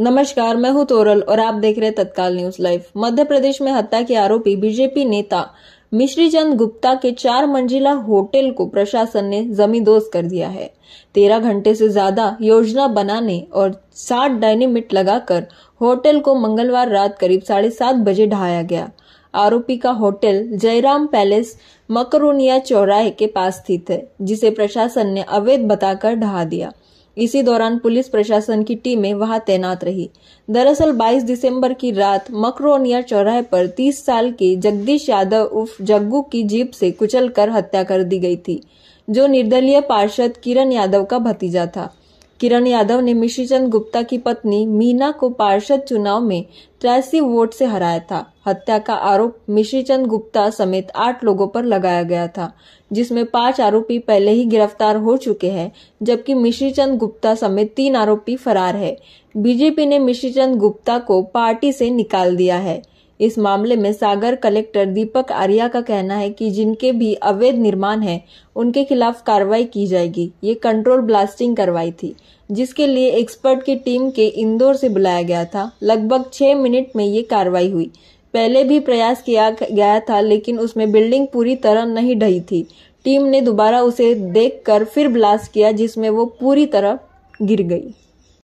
नमस्कार मैं हूं तोरल और आप देख रहे तत्काल न्यूज लाइव मध्य प्रदेश में हत्या के आरोपी बीजेपी नेता मिश्री चंद गुप्ता के चार मंजिला होटल को प्रशासन ने दोस्त कर दिया है तेरह घंटे से ज्यादा योजना बनाने और साठ डायनेमिट लगाकर होटल को मंगलवार रात करीब साढ़े सात बजे ढहाया गया आरोपी का होटल जयराम पैलेस मकरोनिया चौराहे के पास स्थित है जिसे प्रशासन ने अवैध बताकर ढहा दिया इसी दौरान पुलिस प्रशासन की टीमें वहां तैनात रही दरअसल 22 दिसंबर की रात मकरोनिया चौराहे पर 30 साल के जगदीश यादव उर्फ जग्गू की जीप से कुचलकर हत्या कर दी गई थी जो निर्दलीय पार्षद किरण यादव का भतीजा था किरण यादव ने मिश्रीचंद गुप्ता की पत्नी मीना को पार्षद चुनाव में तिरासी वोट से हराया था हत्या का आरोप मिश्रीचंद गुप्ता समेत आठ लोगों पर लगाया गया था जिसमें पांच आरोपी पहले ही गिरफ्तार हो चुके हैं जबकि मिश्रीचंद गुप्ता समेत तीन आरोपी फरार है बीजेपी ने मिश्रीचंद गुप्ता को पार्टी से निकाल दिया है इस मामले में सागर कलेक्टर दीपक आर्या का कहना है कि जिनके भी अवैध निर्माण है उनके खिलाफ कार्रवाई की जाएगी ये कंट्रोल ब्लास्टिंग करवाई थी जिसके लिए एक्सपर्ट की टीम के इंदौर से बुलाया गया था लगभग छह मिनट में ये कार्रवाई हुई पहले भी प्रयास किया गया था लेकिन उसमें बिल्डिंग पूरी तरह नहीं ढही थी टीम ने दोबारा उसे देखकर फिर ब्लास्ट किया जिसमें वो पूरी तरह गिर गई